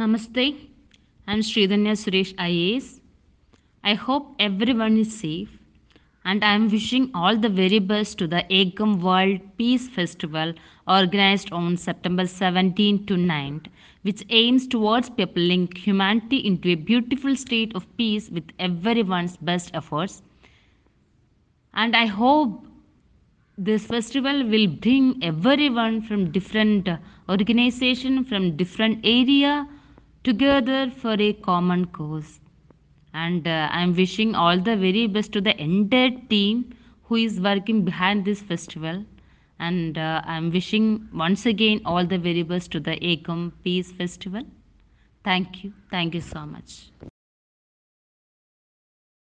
Namaste. I'm Sridhanya Suresh IAS. I hope everyone is safe and I'm wishing all the very best to the Ekam World Peace Festival organized on September 17 to 9, which aims towards peopling humanity into a beautiful state of peace with everyone's best efforts. And I hope this festival will bring everyone from different organization from different area together for a common cause. And uh, I'm wishing all the very best to the entire team who is working behind this festival. And uh, I'm wishing once again all the very best to the Acom Peace Festival. Thank you. Thank you so much.